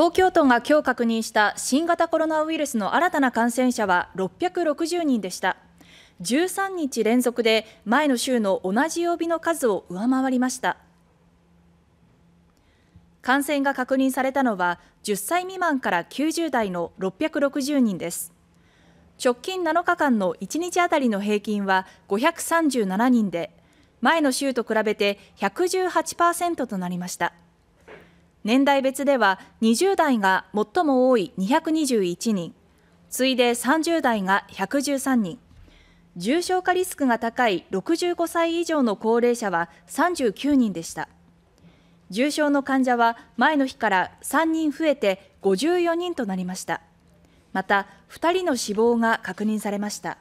東京都が今日確認した新型コロナウイルスの新たな感染者は660人でした13日連続で前の週の同じ曜日の数を上回りました感染が確認されたのは10歳未満から90代の660人です直近7日間の1日あたりの平均は537人で前の週と比べて118%となりました年代別では20代が最も多い221人次いで30代が113人重症化リスクが高い65歳以上の高齢者は39人でした重症の患者は前の日から3人増えて54人となりましたまた2人の死亡が確認されました